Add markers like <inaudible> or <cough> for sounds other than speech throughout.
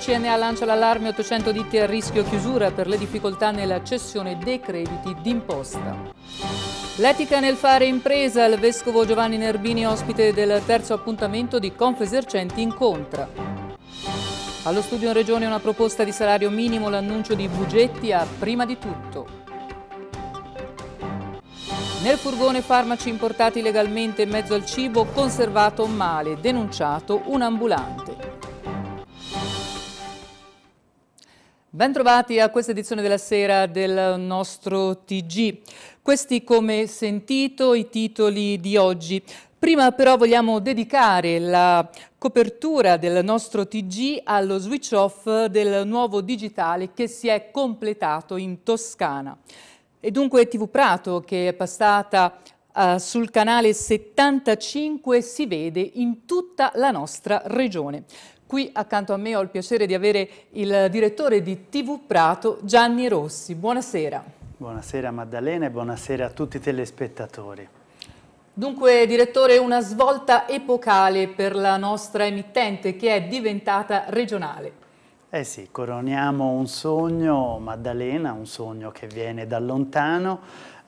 CNA lancia l'allarme 800 ditte a rischio chiusura per le difficoltà nella cessione dei crediti d'imposta. L'etica nel fare impresa, il Vescovo Giovanni Nerbini ospite del terzo appuntamento di Confesercenti incontra. Allo studio in Regione una proposta di salario minimo, l'annuncio di Bugetti a prima di tutto. Nel furgone farmaci importati legalmente in mezzo al cibo conservato male, denunciato un ambulante. Bentrovati a questa edizione della sera del nostro TG. Questi, come sentito, i titoli di oggi. Prima però vogliamo dedicare la copertura del nostro TG allo switch off del nuovo digitale che si è completato in Toscana. E dunque TV Prato, che è passata uh, sul canale 75, si vede in tutta la nostra regione. Qui accanto a me ho il piacere di avere il direttore di TV Prato, Gianni Rossi. Buonasera. Buonasera Maddalena e buonasera a tutti i telespettatori. Dunque, direttore, una svolta epocale per la nostra emittente che è diventata regionale. Eh sì, coroniamo un sogno, Maddalena, un sogno che viene da lontano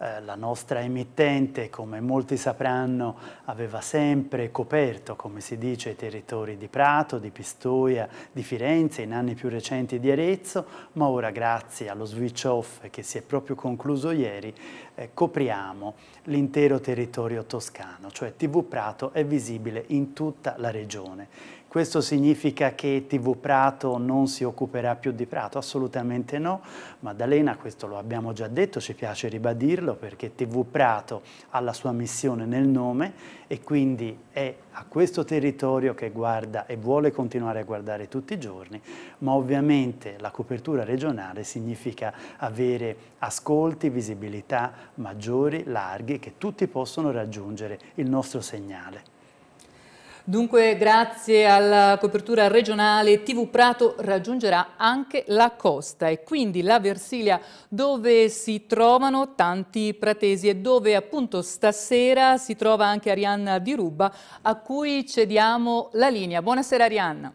eh, la nostra emittente, come molti sapranno, aveva sempre coperto, come si dice, i territori di Prato, di Pistoia, di Firenze, in anni più recenti di Arezzo, ma ora grazie allo switch off che si è proprio concluso ieri, eh, copriamo l'intero territorio toscano, cioè TV Prato è visibile in tutta la regione. Questo significa che TV Prato non si occuperà più di Prato? Assolutamente no. Maddalena, questo lo abbiamo già detto, ci piace ribadirlo perché TV Prato ha la sua missione nel nome e quindi è a questo territorio che guarda e vuole continuare a guardare tutti i giorni, ma ovviamente la copertura regionale significa avere ascolti, visibilità maggiori, larghi, che tutti possono raggiungere il nostro segnale. Dunque grazie alla copertura regionale TV Prato raggiungerà anche la costa e quindi la Versilia dove si trovano tanti pratesi e dove appunto stasera si trova anche Arianna Di Ruba a cui cediamo la linea. Buonasera Arianna.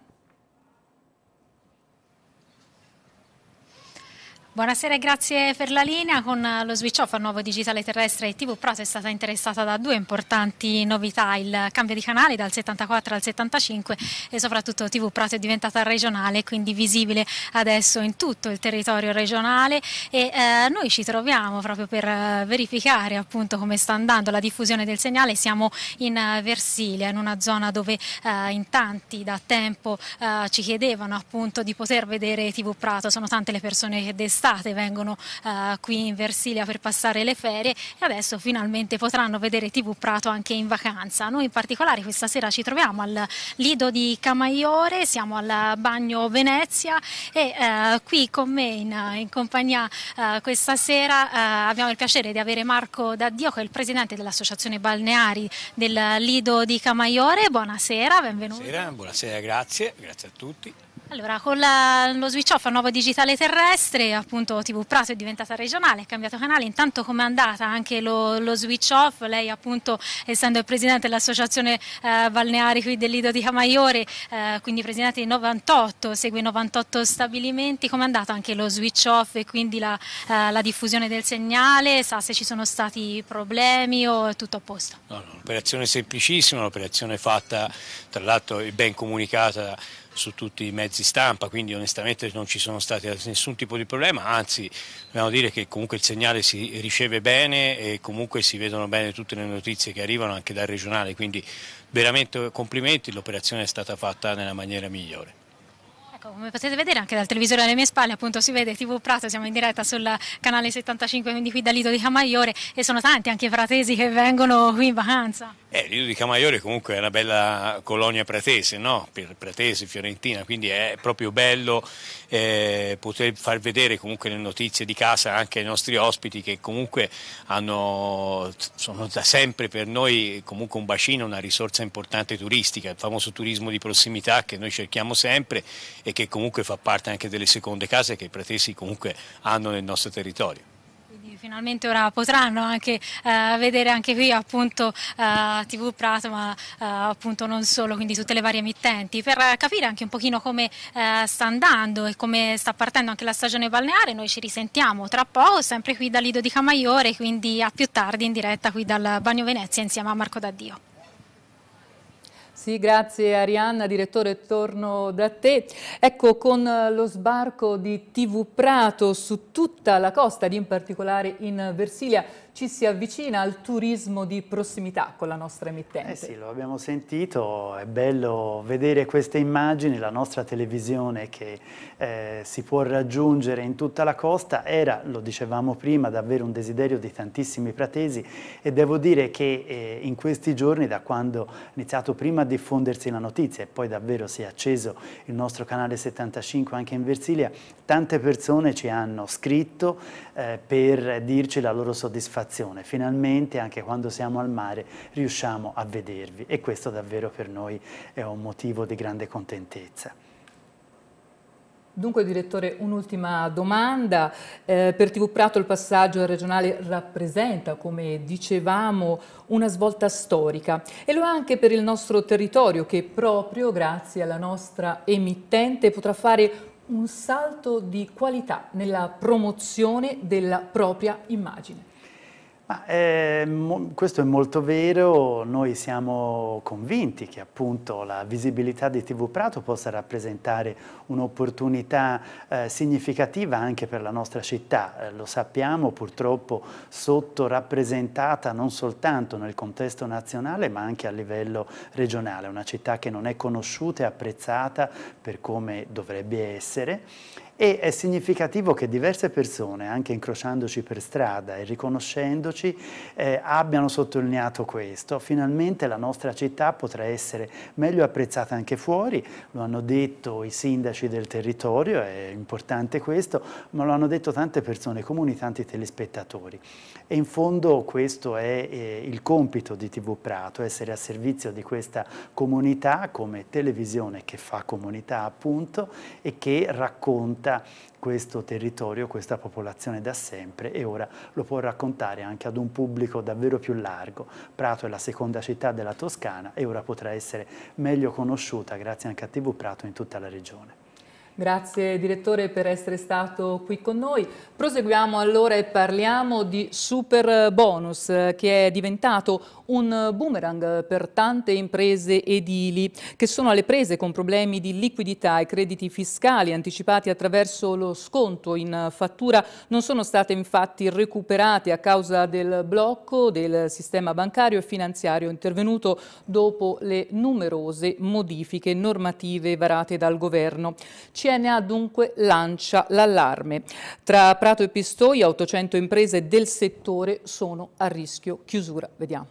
Buonasera e grazie per la linea. Con eh, lo switch off al nuovo digitale terrestre TV Prato è stata interessata da due importanti novità, il cambio di canale dal 74 al 75 e soprattutto TV Prato è diventata regionale, quindi visibile adesso in tutto il territorio regionale e eh, noi ci troviamo proprio per eh, verificare appunto come sta andando la diffusione del segnale. Siamo in eh, Versilia, in una zona dove eh, in tanti da tempo eh, ci chiedevano appunto di poter vedere TV Prato. Sono tante le persone che destano d'estate vengono eh, qui in Versilia per passare le ferie e adesso finalmente potranno vedere TV Prato anche in vacanza. Noi in particolare questa sera ci troviamo al Lido di Camaiore, siamo al Bagno Venezia e eh, qui con me in, in compagnia eh, questa sera eh, abbiamo il piacere di avere Marco D'Addio che è il presidente dell'Associazione Balneari del Lido di Camaiore. Buonasera, benvenuto. Buonasera, buonasera grazie, grazie a tutti. Allora, con la, lo switch off a nuovo digitale terrestre, appunto TV Prato è diventata regionale, è cambiato canale, intanto com'è andata anche lo, lo, switch off? Lei appunto, essendo il presidente dell'associazione eh, balneari qui dell'Ido di Camaiore, eh, quindi presidente di 98, segue 98 stabilimenti, com'è andato anche lo switch off e quindi la, eh, la, diffusione del segnale? Sa se ci sono stati problemi o è tutto a posto? No, no, un'operazione semplicissima, un'operazione fatta tra l'altro ben comunicata su tutti i mezzi stampa, quindi onestamente non ci sono stati nessun tipo di problema, anzi dobbiamo dire che comunque il segnale si riceve bene e comunque si vedono bene tutte le notizie che arrivano anche dal regionale, quindi veramente complimenti, l'operazione è stata fatta nella maniera migliore. Ecco, come potete vedere anche dal televisore alle mie spalle appunto si vede TV Prato, siamo in diretta sul canale 75 quindi qui da Lido di Camaiore e sono tanti anche i fratesi che vengono qui in vacanza. Eh, Lido di Camaiore comunque è una bella colonia pratese, no? per pratese, fiorentina, quindi è proprio bello eh, poter far vedere comunque le notizie di casa anche ai nostri ospiti che comunque hanno, sono da sempre per noi comunque un bacino, una risorsa importante turistica, il famoso turismo di prossimità che noi cerchiamo sempre e che comunque fa parte anche delle seconde case che i pratesi comunque hanno nel nostro territorio. Quindi finalmente ora potranno anche eh, vedere anche qui appunto eh, TV Prato ma eh, appunto non solo, quindi tutte le varie emittenti per capire anche un pochino come eh, sta andando e come sta partendo anche la stagione balneare, noi ci risentiamo tra poco sempre qui da Lido di Camaiore quindi a più tardi in diretta qui dal Bagno Venezia insieme a Marco D'Addio. Sì, grazie Arianna, direttore, torno da te. Ecco, con eh, lo sbarco di TV Prato su tutta la costa, in particolare in Versilia, ci si avvicina al turismo di prossimità con la nostra emittente. Eh sì, lo abbiamo sentito, è bello vedere queste immagini, la nostra televisione che eh, si può raggiungere in tutta la costa era, lo dicevamo prima, davvero un desiderio di tantissimi pratesi e devo dire che eh, in questi giorni, da quando è iniziato prima a diffondersi la notizia e poi davvero si è acceso il nostro canale 75 anche in Versilia, tante persone ci hanno scritto eh, per dirci la loro soddisfazione soddisfazione, finalmente anche quando siamo al mare riusciamo a vedervi e questo davvero per noi è un motivo di grande contentezza. Dunque direttore un'ultima domanda, eh, per TV Prato il passaggio regionale rappresenta come dicevamo una svolta storica e lo è anche per il nostro territorio che proprio grazie alla nostra emittente potrà fare un salto di qualità nella promozione della propria immagine. È, ehm, questo è molto vero, noi siamo convinti che appunto la visibilità di TV Prato possa rappresentare un'opportunità eh, significativa anche per la nostra città, eh, lo sappiamo purtroppo sottorappresentata non soltanto nel contesto nazionale ma anche a livello regionale, una città che non è conosciuta e apprezzata per come dovrebbe essere e è significativo che diverse persone, anche incrociandoci per strada e riconoscendoci, eh, abbiano sottolineato questo. Finalmente la nostra città potrà essere meglio apprezzata anche fuori, lo hanno detto i sindaci del territorio, è importante questo, ma lo hanno detto tante persone comuni, tanti telespettatori. E in fondo questo è eh, il compito di TV Prato, essere a servizio di questa comunità come televisione che fa comunità appunto e che racconta visita questo territorio, questa popolazione da sempre e ora lo può raccontare anche ad un pubblico davvero più largo. Prato è la seconda città della Toscana e ora potrà essere meglio conosciuta grazie anche a TV Prato in tutta la regione. Grazie direttore per essere stato qui con noi. Proseguiamo allora e parliamo di super bonus che è diventato un boomerang per tante imprese edili che sono alle prese con problemi di liquidità e crediti fiscali anticipati attraverso lo sconto in fattura non sono state infatti recuperate a causa del blocco del sistema bancario e finanziario intervenuto dopo le numerose modifiche normative varate dal governo. Ci CNA dunque lancia l'allarme. Tra Prato e Pistoia 800 imprese del settore sono a rischio chiusura. Vediamo.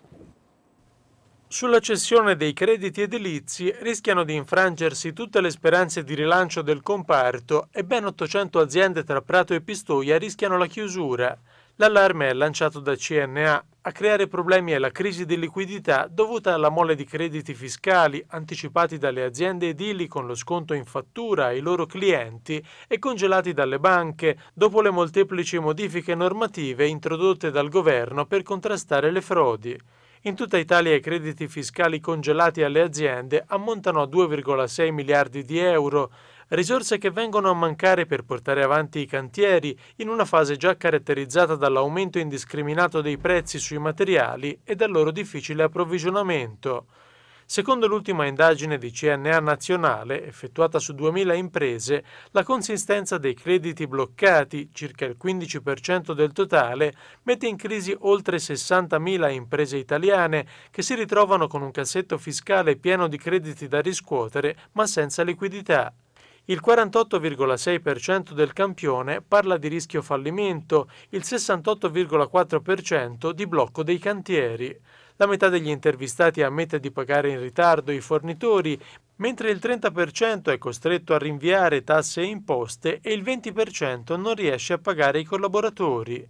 Sulla cessione dei crediti edilizi rischiano di infrangersi tutte le speranze di rilancio del comparto e ben 800 aziende tra Prato e Pistoia rischiano la chiusura. L'allarme è lanciato da CNA, a creare problemi è la crisi di liquidità dovuta alla mole di crediti fiscali anticipati dalle aziende edili con lo sconto in fattura ai loro clienti e congelati dalle banche dopo le molteplici modifiche normative introdotte dal governo per contrastare le frodi. In tutta Italia i crediti fiscali congelati alle aziende ammontano a 2,6 miliardi di euro risorse che vengono a mancare per portare avanti i cantieri in una fase già caratterizzata dall'aumento indiscriminato dei prezzi sui materiali e dal loro difficile approvvigionamento. Secondo l'ultima indagine di CNA nazionale, effettuata su 2.000 imprese, la consistenza dei crediti bloccati, circa il 15% del totale, mette in crisi oltre 60.000 imprese italiane che si ritrovano con un cassetto fiscale pieno di crediti da riscuotere ma senza liquidità. Il 48,6% del campione parla di rischio fallimento, il 68,4% di blocco dei cantieri. La metà degli intervistati ammette di pagare in ritardo i fornitori, mentre il 30% è costretto a rinviare tasse e imposte e il 20% non riesce a pagare i collaboratori.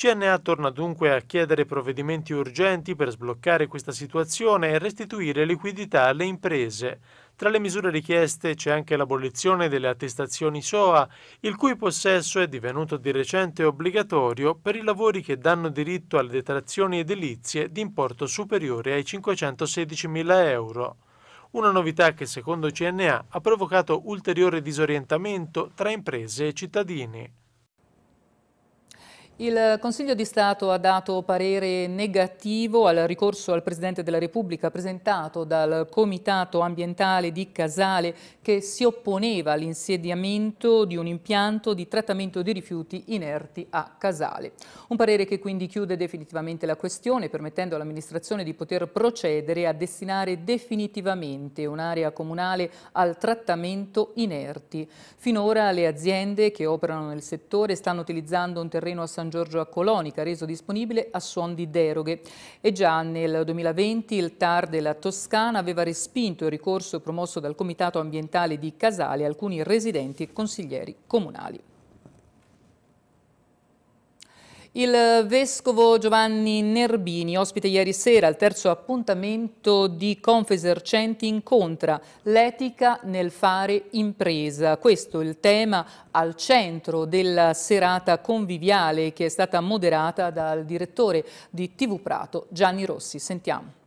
CNA torna dunque a chiedere provvedimenti urgenti per sbloccare questa situazione e restituire liquidità alle imprese. Tra le misure richieste c'è anche l'abolizione delle attestazioni SOA, il cui possesso è divenuto di recente obbligatorio per i lavori che danno diritto alle detrazioni edilizie di importo superiore ai 516.000 euro una novità che secondo CNA ha provocato ulteriore disorientamento tra imprese e cittadini. Il Consiglio di Stato ha dato parere negativo al ricorso al Presidente della Repubblica presentato dal Comitato ambientale di Casale che si opponeva all'insediamento di un impianto di trattamento di rifiuti inerti a Casale. Un parere che quindi chiude definitivamente la questione permettendo all'amministrazione di poter procedere a destinare definitivamente un'area comunale al trattamento inerti. Finora le aziende che operano nel settore stanno utilizzando un terreno a San Giorgio a Colonica, reso disponibile a suon di deroghe. E già nel 2020 il TAR della Toscana aveva respinto il ricorso promosso dal Comitato ambientale di Casale a alcuni residenti e consiglieri comunali. Il vescovo Giovanni Nerbini, ospite ieri sera al terzo appuntamento di Confesercenti, incontra l'etica nel fare impresa. Questo è il tema al centro della serata conviviale che è stata moderata dal direttore di TV Prato, Gianni Rossi. Sentiamo.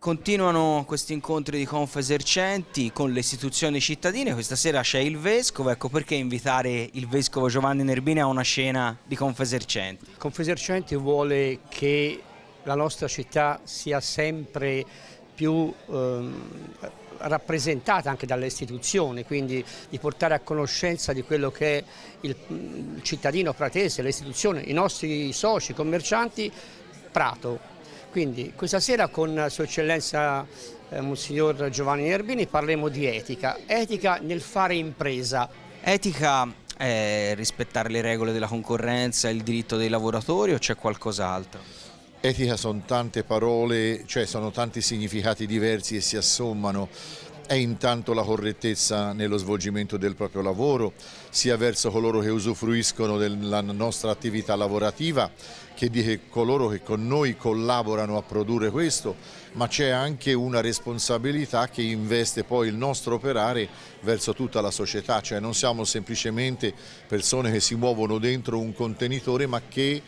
Continuano questi incontri di confesercenti con le istituzioni cittadine, questa sera c'è il Vescovo, ecco perché invitare il Vescovo Giovanni Nerbini a una scena di confesercenti? Confesercenti vuole che la nostra città sia sempre più eh, rappresentata anche dalle istituzioni, quindi di portare a conoscenza di quello che è il, il cittadino pratese, le istituzioni, i nostri soci commercianti Prato, quindi questa sera con Sua Eccellenza eh, Monsignor Giovanni Nerbini parleremo di etica, etica nel fare impresa. Etica è rispettare le regole della concorrenza, il diritto dei lavoratori o c'è qualcos'altro? Etica sono tante parole, cioè sono tanti significati diversi che si assommano è intanto la correttezza nello svolgimento del proprio lavoro, sia verso coloro che usufruiscono della nostra attività lavorativa, che di coloro che con noi collaborano a produrre questo, ma c'è anche una responsabilità che investe poi il nostro operare verso tutta la società, cioè non siamo semplicemente persone che si muovono dentro un contenitore ma che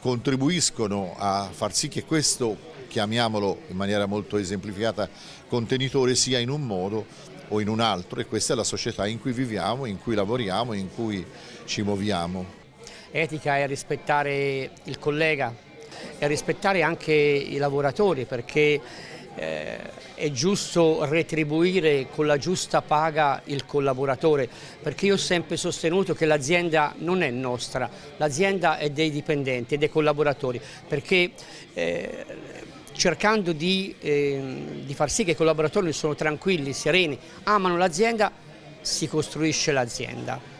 contribuiscono a far sì che questo, chiamiamolo in maniera molto esemplificata, contenitore sia in un modo o in un altro e questa è la società in cui viviamo, in cui lavoriamo, in cui ci muoviamo etica è rispettare il collega, è rispettare anche i lavoratori perché eh, è giusto retribuire con la giusta paga il collaboratore, perché io ho sempre sostenuto che l'azienda non è nostra, l'azienda è dei dipendenti dei collaboratori, perché eh, cercando di, eh, di, far sì che i collaboratori sono tranquilli, sereni, amano l'azienda, si costruisce l'azienda.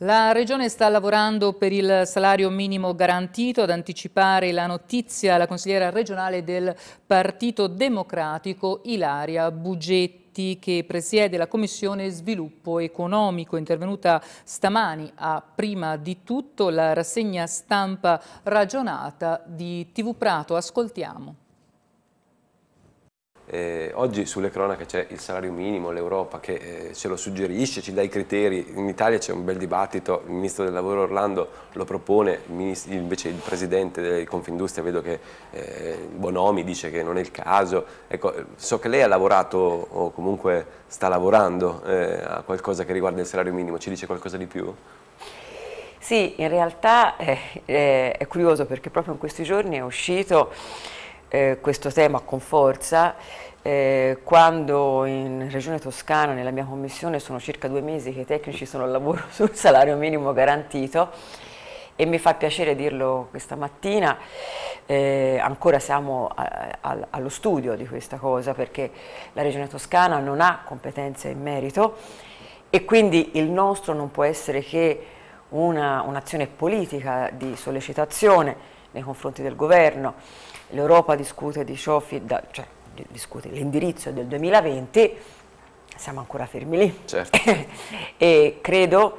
La Regione sta lavorando per il salario minimo garantito. Ad anticipare la notizia la consigliera regionale del Partito Democratico Ilaria Bugetti che presiede la Commissione Sviluppo Economico, intervenuta stamani a prima di tutto la rassegna stampa ragionata di TV Prato. Ascoltiamo. Eh, oggi sulle cronache c'è il salario minimo, l'Europa che eh, ce lo suggerisce, ci dà i criteri, in Italia c'è un bel dibattito, il Ministro del Lavoro Orlando lo propone, il invece il Presidente di Confindustria vedo che eh, Bonomi dice che non è il caso, ecco, so che lei ha lavorato o comunque sta lavorando eh, a qualcosa che riguarda il salario minimo, ci dice qualcosa di più? Sì, in realtà eh, eh, è curioso perché proprio in questi giorni è uscito eh, questo tema con forza. Eh, quando in Regione Toscana, nella mia commissione, sono circa due mesi che i tecnici sono al lavoro <laughs> sul salario minimo garantito e mi fa piacere dirlo questa mattina, eh, ancora siamo a, a, allo studio di questa cosa perché la Regione Toscana non ha competenze in merito e quindi il nostro non può essere che un'azione un politica di sollecitazione nei confronti del governo l'Europa discute di ciò, da, cioè discute l'indirizzo del 2020, siamo ancora fermi lì. Certo. <laughs> e credo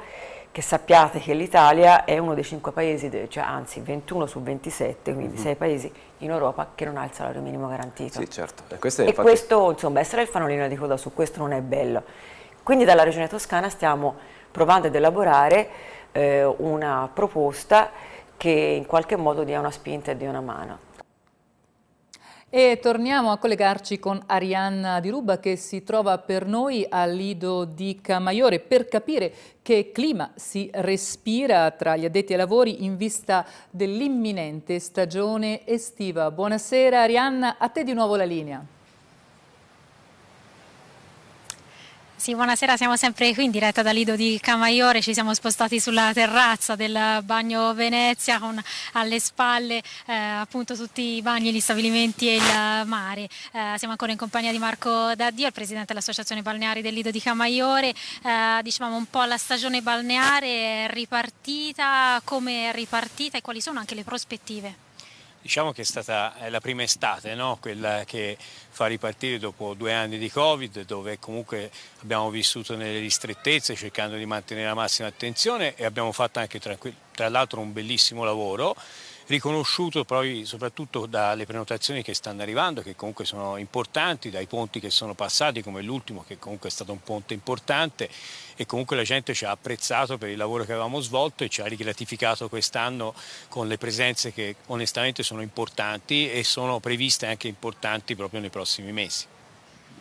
che sappiate che l'Italia è uno dei 5 paesi, cioè anzi 21 su 27, quindi mm -hmm. 6 paesi in Europa che non ha il salario minimo garantito. Sì, certo. E, questo, infatti... e questo insomma, essere il fanolino di coda su questo non è bello. Quindi dalla Regione Toscana stiamo provando ad elaborare eh, una proposta che in qualche modo dia una spinta e dia una mano. E torniamo a collegarci con Arianna Di Ruba che si trova per noi a Lido di Camaiore per capire che clima si respira tra gli addetti ai lavori in vista dell'imminente stagione estiva. Buonasera Arianna, a te di nuovo la linea. Sì, buonasera, siamo sempre qui in diretta da Lido di Camaiore, ci siamo spostati sulla terrazza del bagno Venezia con alle spalle eh, appunto tutti i bagni, gli stabilimenti e il mare. Eh, siamo ancora in compagnia di Marco Daddio, il presidente dell'Associazione Balneari del Lido di Camaiore. Eh, dicevamo un po' la stagione balneare è ripartita, come è ripartita e quali sono anche le prospettive? Diciamo che è stata la prima estate, no? quella che fa ripartire dopo due anni di Covid, dove comunque abbiamo vissuto nelle ristrettezze cercando di mantenere la massima attenzione e abbiamo fatto anche tra l'altro un bellissimo lavoro riconosciuto poi soprattutto dalle prenotazioni che stanno arrivando, che comunque sono importanti, dai ponti che sono passati, come l'ultimo che comunque è stato un ponte importante e comunque la gente ci ha apprezzato per il lavoro che avevamo svolto e ci ha rigratificato quest'anno con le presenze che onestamente sono importanti e sono previste anche importanti proprio nei prossimi mesi.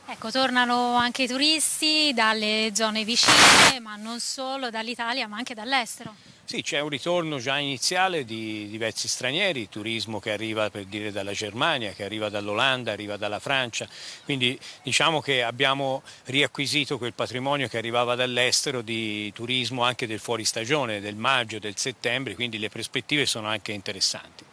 Ecco, tornano anche i turisti dalle zone vicine, ma non solo dall'Italia, ma anche dall'estero. Sì, c'è un ritorno già iniziale di diversi stranieri, turismo che arriva per dire dalla Germania, che arriva dall'Olanda, arriva dalla Francia, quindi diciamo che abbiamo riacquisito quel patrimonio che arrivava dall'estero di turismo anche del fuori stagione, del maggio, del settembre, quindi le prospettive sono anche interessanti.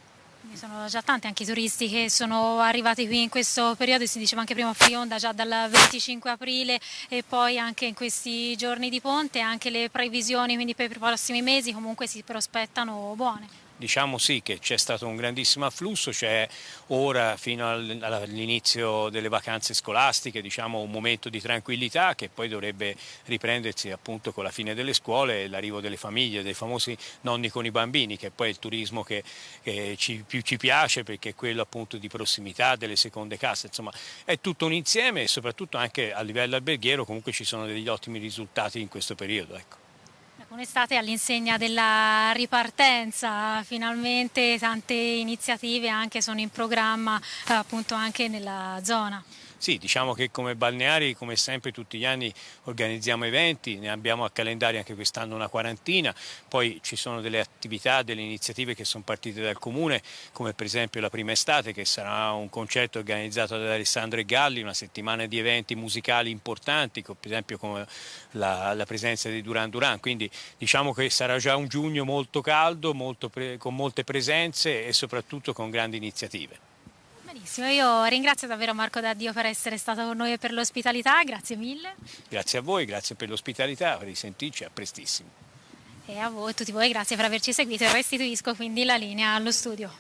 Quindi sono già tanti anche i turisti che sono arrivati qui in questo periodo, si diceva anche prima a onda già dal 25 aprile e poi anche in questi giorni di ponte, anche le previsioni quindi per i prossimi mesi comunque si prospettano buone diciamo sì che c'è stato un grandissimo afflusso, c'è ora fino all'inizio delle vacanze scolastiche diciamo, un momento di tranquillità che poi dovrebbe riprendersi appunto con la fine delle scuole e l'arrivo delle famiglie, dei famosi nonni con i bambini, che è poi è il turismo che, che ci, più ci piace perché è quello appunto di prossimità, delle seconde case, insomma è tutto un insieme e soprattutto anche a livello alberghiero comunque ci sono degli ottimi risultati in questo periodo. Ecco. Un'estate all'insegna della ripartenza, finalmente tante iniziative anche sono in programma eh, appunto anche nella zona. Sì, diciamo che come balneari, come sempre tutti gli anni organizziamo eventi, ne abbiamo a calendario anche quest'anno una quarantina, poi ci sono delle attività, delle iniziative che sono partite dal comune, come per esempio la prima estate che sarà un concerto organizzato da Alessandro e Galli, una settimana di eventi musicali importanti, per esempio come la, la presenza di Duran Duran, quindi diciamo che sarà già un giugno molto caldo, molto pre, con molte presenze e soprattutto con grandi iniziative. Benissimo, io ringrazio davvero Marco D'Addio per essere stato con noi e per l'ospitalità, grazie mille. Grazie a voi, grazie per l'ospitalità, risentirci a prestissimo. E a voi, tutti voi, grazie per averci seguito e restituisco quindi la linea allo studio.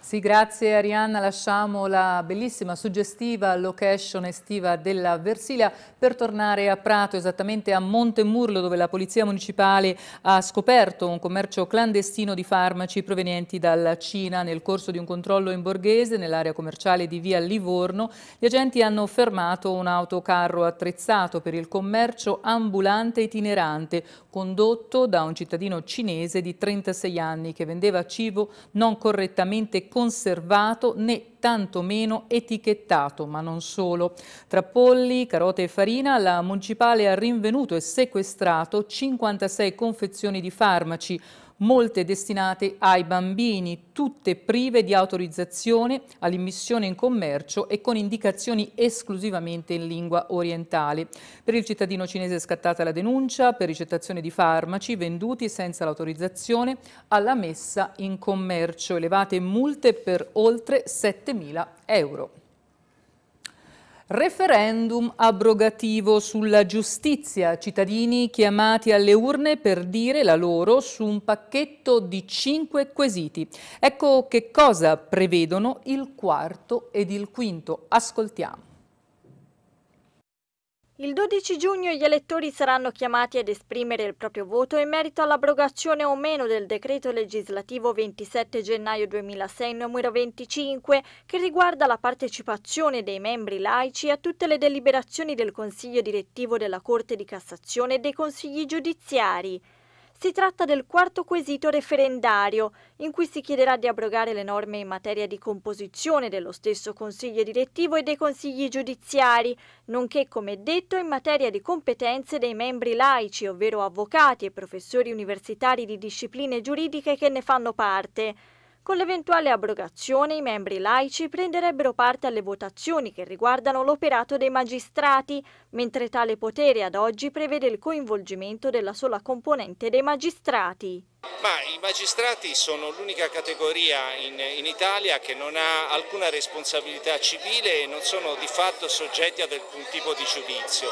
Sì, grazie Arianna. Lasciamo la bellissima, suggestiva location estiva della Versilia per tornare a Prato, esattamente a Montemurlo, dove la Polizia Municipale ha scoperto un commercio clandestino di farmaci provenienti dalla Cina. Nel corso di un controllo in Borghese, nell'area commerciale di via Livorno, gli agenti hanno fermato un autocarro attrezzato per il commercio ambulante itinerante, condotto da un cittadino cinese di 36 anni che vendeva cibo non correttamente condiviso conservato né tantomeno etichettato, ma non solo. Tra polli, carote e farina, la municipale ha rinvenuto e sequestrato 56 confezioni di farmaci, molte destinate ai bambini, tutte prive di autorizzazione all'immissione in commercio e con indicazioni esclusivamente in lingua orientale. Per il cittadino cinese è scattata la denuncia per ricettazione di farmaci venduti senza l'autorizzazione alla messa in commercio, elevate multe per oltre 7 7.000 euro. Referendum abrogativo sulla giustizia, cittadini chiamati alle urne per dire la loro su un pacchetto di cinque quesiti. Ecco che cosa prevedono il quarto ed il quinto. Ascoltiamo. Il 12 giugno gli elettori saranno chiamati ad esprimere il proprio voto in merito all'abrogazione o meno del decreto legislativo 27 gennaio 2006 numero 25 che riguarda la partecipazione dei membri laici a tutte le deliberazioni del Consiglio direttivo della Corte di Cassazione e dei consigli giudiziari. Si tratta del quarto quesito referendario, in cui si chiederà di abrogare le norme in materia di composizione dello stesso Consiglio direttivo e dei consigli giudiziari, nonché, come detto, in materia di competenze dei membri laici, ovvero avvocati e professori universitari di discipline giuridiche che ne fanno parte. Con l'eventuale abrogazione i membri laici prenderebbero parte alle votazioni che riguardano l'operato dei magistrati, mentre tale potere ad oggi prevede il coinvolgimento della sola componente dei magistrati. Ma i magistrati sono l'unica categoria in, in, Italia che non ha alcuna responsabilità civile e non sono di fatto soggetti ad alcun tipo di giudizio.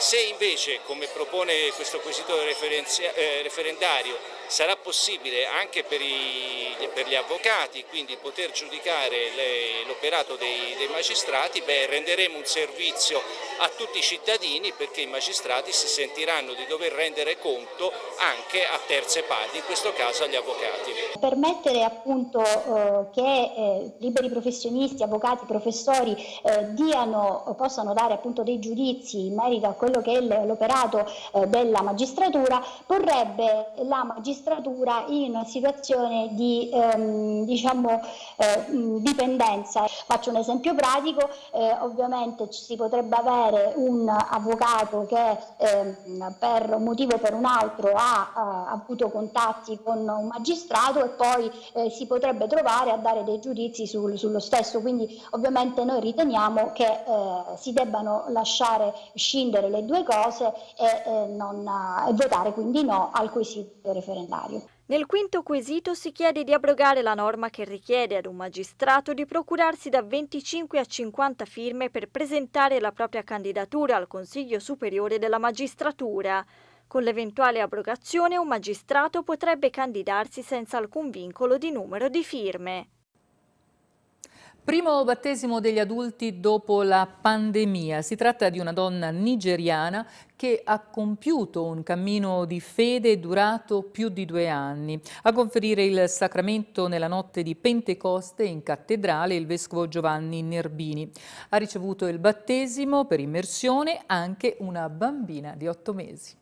Se invece, come propone questo quesito eh, referendario, sarà possibile anche per, i, per, gli avvocati quindi poter giudicare l'operato dei, dei, magistrati, beh, renderemo un servizio a tutti i cittadini perché i magistrati si sentiranno di dover rendere conto anche a terze parti, in questo caso agli avvocati. Permettere appunto eh, che eh, liberi professionisti, avvocati, professori eh, diano, possano dare appunto dei giudizi in merito a quello quello che è l'operato eh, della magistratura, porrebbe la magistratura in una situazione di ehm, diciamo, eh, dipendenza. Faccio un esempio pratico, eh, ovviamente si potrebbe avere un avvocato che eh, per un motivo o per un altro ha, ha, avuto contatti con un magistrato e poi eh, si potrebbe trovare a dare dei giudizi sul, sullo stesso, quindi ovviamente noi riteniamo che eh, si debbano lasciare scindere le le due cose e, non, eh, e votare quindi no al quesito referendario. Nel quinto quesito si chiede di abrogare la norma che richiede ad un magistrato di procurarsi da 25 a 50 firme per presentare la propria candidatura al Consiglio Superiore della Magistratura. Con l'eventuale abrogazione un magistrato potrebbe candidarsi senza alcun vincolo di numero di firme. Primo battesimo degli adulti dopo la pandemia. Si tratta di una donna nigeriana che ha compiuto un cammino di fede durato più di due anni. A conferire il sacramento nella notte di Pentecoste in cattedrale il vescovo Giovanni Nerbini. Ha ricevuto il battesimo per immersione anche una bambina di otto mesi.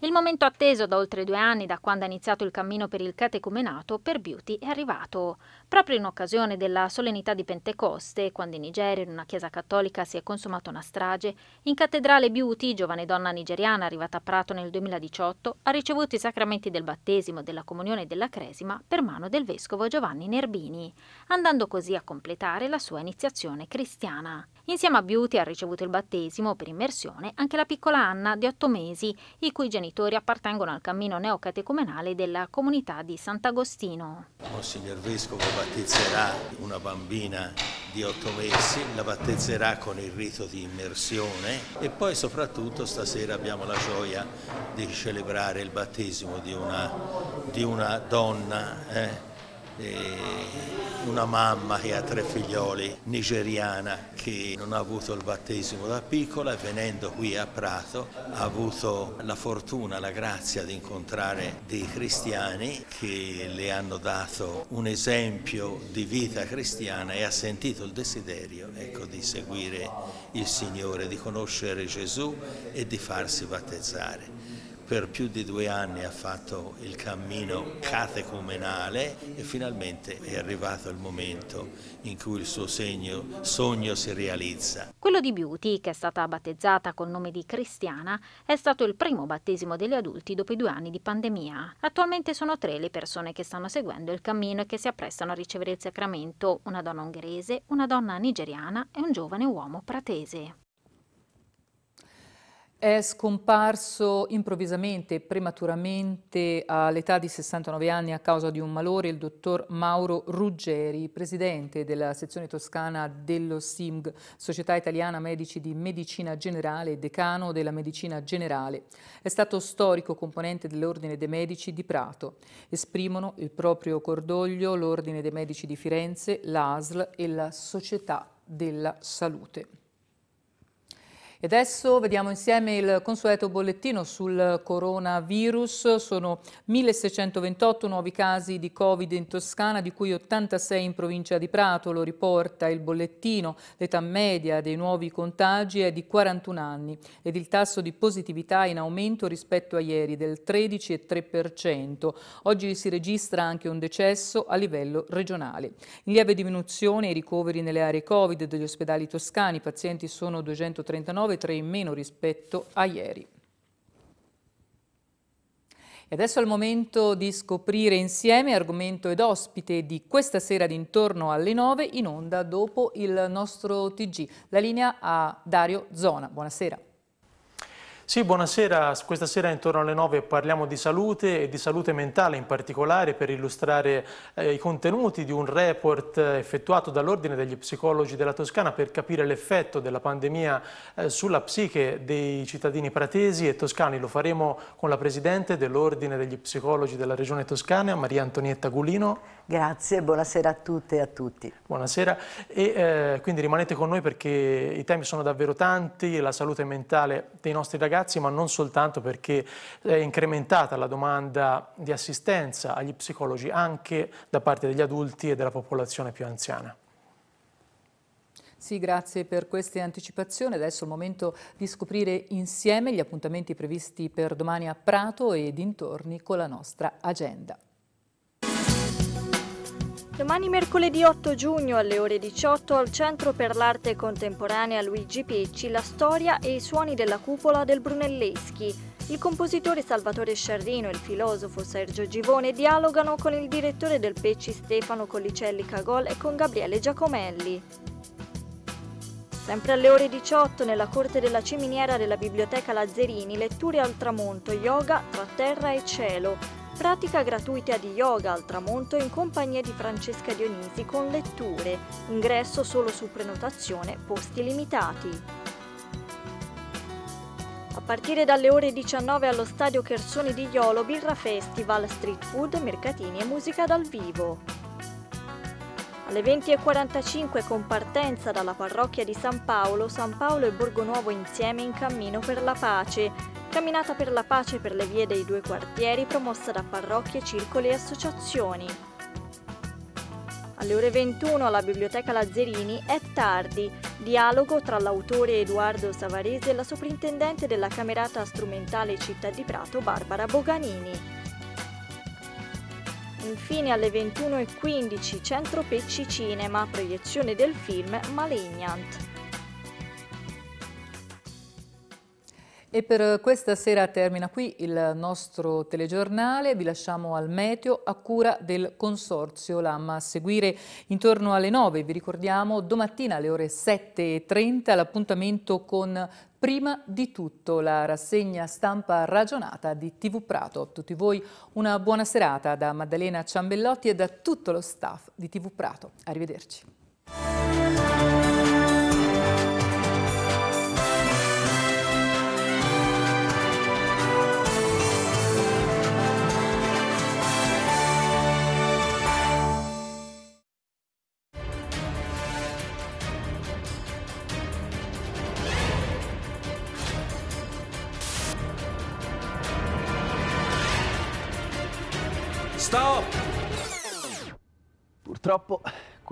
Il momento atteso da oltre due anni da quando ha iniziato il cammino per il catecumenato per Beauty è arrivato. Proprio in occasione della solennità di Pentecoste, quando in Nigeria in una chiesa cattolica si è consumata una strage, in cattedrale Beauty, giovane donna nigeriana arrivata a Prato nel 2018, ha ricevuto i sacramenti del battesimo, della comunione e della cresima per mano del vescovo Giovanni Nerbini, andando così a completare la sua iniziazione cristiana. Insieme a Beauty ha ricevuto il battesimo per immersione anche la piccola Anna di 8 mesi, i cui genitori appartengono al cammino neocatecumenale della comunità di Sant'Agostino. Consiglier Vescovo battezzerà una bambina di otto mesi, la battezzerà con il rito di immersione e poi soprattutto stasera abbiamo la gioia di celebrare il battesimo di una, di una donna. Eh eh, una mamma che ha tre figlioli, nigeriana, che non ha avuto il battesimo da piccola e venendo qui a Prato ha avuto la fortuna, la grazia di incontrare dei cristiani che le hanno dato un esempio di vita cristiana e ha sentito il desiderio ecco, di seguire il Signore, di conoscere Gesù e di farsi battezzare per più di due anni ha fatto il cammino catecumenale e finalmente è arrivato il momento in cui il suo segno, sogno si realizza. Quello di Beauty, che è stata battezzata col nome di Cristiana, è stato il primo battesimo degli adulti dopo i due anni di pandemia. Attualmente sono tre le persone che stanno seguendo il cammino e che si apprestano a ricevere il sacramento, una donna ungherese, una donna nigeriana e un giovane uomo pratese. È scomparso improvvisamente e prematuramente all'età di 69 anni a causa di un malore il dottor Mauro Ruggeri, presidente della sezione toscana dello SIMG, Società Italiana Medici di Medicina Generale e decano della Medicina Generale. È stato storico componente dell'Ordine dei Medici di Prato. Esprimono il proprio cordoglio l'Ordine dei Medici di Firenze, l'ASL e la Società della Salute. E adesso vediamo insieme il consueto bollettino sul coronavirus. Sono 1628 nuovi casi di Covid in Toscana, di cui 86 in provincia di Prato, lo riporta il bollettino. L'età media dei nuovi contagi è di 41 anni ed il tasso di positività è in aumento rispetto a ieri del 13,3%. Oggi si registra anche un decesso a livello regionale. In lieve diminuzione i ricoveri nelle aree Covid degli ospedali toscani, i pazienti sono 239 e in meno rispetto a ieri. E adesso è il momento di scoprire insieme argomento ed ospite di questa sera d'intorno alle 9 in onda dopo il nostro TG. La linea a Dario Zona. Buonasera. Sì, buonasera. Questa sera intorno alle 9 parliamo di salute e di salute mentale in particolare per illustrare eh, i contenuti di un report eh, effettuato dall'Ordine degli Psicologi della Toscana per capire l'effetto della pandemia eh, sulla psiche dei cittadini pratesi e toscani. Lo faremo con la Presidente dell'Ordine degli Psicologi della Regione Toscana, Maria Antonietta Gulino. Grazie, buonasera a tutte e a tutti. Buonasera e eh, quindi rimanete con noi perché i temi sono davvero tanti, la salute mentale dei nostri ragazzi ragazzi, ma non soltanto perché eh, è incrementata la domanda di assistenza agli psicologi anche da parte degli adulti e della popolazione più anziana. Sì, grazie per queste anticipazioni. Adesso è il momento di scoprire insieme gli appuntamenti previsti per domani a Prato e dintorni con la nostra agenda. Domani mercoledì 8 giugno alle ore 18 al Centro per l'Arte Contemporanea Luigi Pecci la storia e i suoni della cupola del Brunelleschi. Il compositore Salvatore Sciarrino e il filosofo Sergio Givone dialogano con il direttore del Pecci Stefano Collicelli Cagol e con Gabriele Giacomelli. Sempre alle ore 18 nella corte della ciminiera della biblioteca Lazzerini, letture al tramonto, yoga tra terra e cielo pratica gratuita di yoga al tramonto in compagnia di Francesca Dionisi con letture, ingresso solo su prenotazione, posti limitati. A partire dalle ore 19 allo stadio Chersoni di Iolo, Birra Festival, street food, mercatini e musica dal vivo. Alle 20.45 con partenza dalla parrocchia di San Paolo, San Paolo e Borgo Nuovo insieme in cammino per la pace, Camminata per la pace per le vie dei due quartieri promossa da parrocchie, circoli e associazioni. Alle ore 21 alla Biblioteca Lazzerini è tardi, dialogo tra l'autore Edoardo Savarese e la soprintendente della Camerata Strumentale Città di Prato Barbara Boganini. Infine alle 21.15 Centro Pecci Cinema, proiezione del film Malignant. E per questa sera termina qui il nostro telegiornale, vi lasciamo al meteo a cura del Consorzio LAM a seguire intorno alle 9, vi ricordiamo domattina alle ore 7.30 l'appuntamento con prima di tutto la rassegna stampa ragionata di TV Prato. A tutti voi una buona serata da Maddalena Ciambellotti e da tutto lo staff di TV Prato. Arrivederci.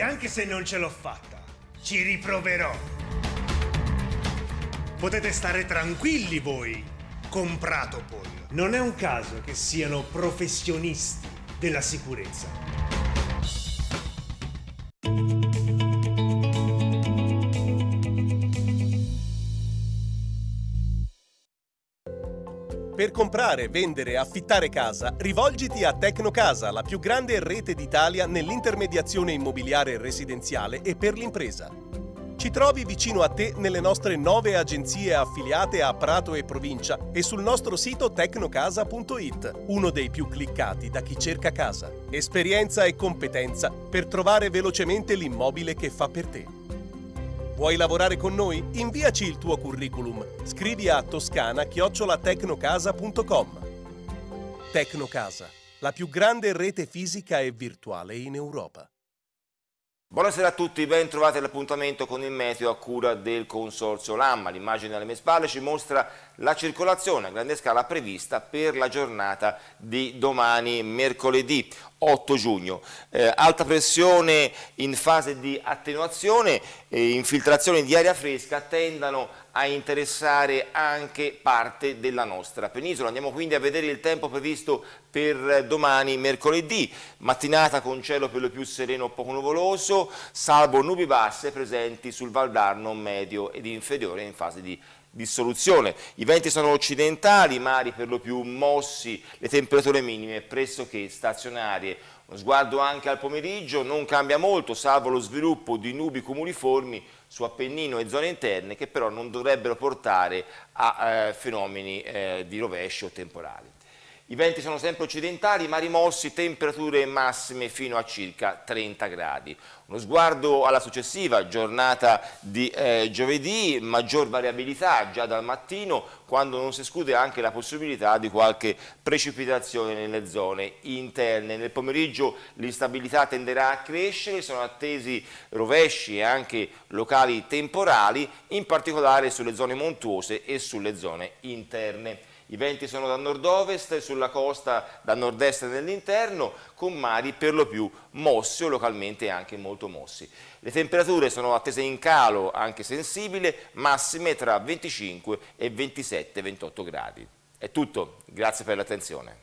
E anche se non ce l'ho fatta, ci riproverò. Potete stare tranquilli voi, compratopol. Non è un caso che siano professionisti della sicurezza. Per comprare, vendere, e affittare casa, rivolgiti a Tecnocasa, la più grande rete d'Italia nell'intermediazione immobiliare residenziale e per l'impresa. Ci trovi vicino a te nelle nostre nove agenzie affiliate a Prato e provincia e sul nostro sito tecnocasa.it, uno dei più cliccati da chi cerca casa. Esperienza e competenza per trovare velocemente l'immobile che fa per te. Vuoi lavorare con noi? Inviaci il tuo curriculum. Scrivi a toscana-tecnocasa.com. Tecnocasa, la più grande rete fisica e virtuale in Europa. Buonasera a tutti, ben trovati all'appuntamento con il meteo a cura del Consorzio Lamma. L'immagine alle mie spalle ci mostra la circolazione a grande scala prevista per la giornata di domani, mercoledì 8 giugno. Eh, alta pressione in fase di attenuazione e infiltrazioni di aria fresca tendano a interessare anche parte della nostra penisola. Andiamo quindi a vedere il tempo previsto per domani mercoledì, mattinata con cielo per lo più sereno o poco nuvoloso, salvo nubi basse presenti sul Valdarno medio ed inferiore in fase di dissoluzione. I venti sono occidentali, i mari per lo più mossi, le temperature minime pressoché stazionarie Sguardo anche al pomeriggio, non cambia molto, salvo lo sviluppo di nubi comuniformi su Appennino e zone interne che però non dovrebbero portare a eh, fenomeni eh, di rovescio temporali. I venti sono sempre occidentali ma rimossi temperature massime fino a circa 30 gradi. Uno sguardo alla successiva giornata di eh, giovedì, maggior variabilità già dal mattino quando non si esclude anche la possibilità di qualche precipitazione nelle zone interne. Nel pomeriggio l'instabilità tenderà a crescere, sono attesi rovesci e anche locali temporali, in particolare sulle zone montuose e sulle zone interne. I venti sono da nord-ovest, sulla costa da nord-est nell'interno, con mari per lo più mossi o localmente anche molto mossi. Le temperature sono attese in calo, anche sensibile, massime tra 25 e 27-28 gradi. È tutto, grazie per l'attenzione.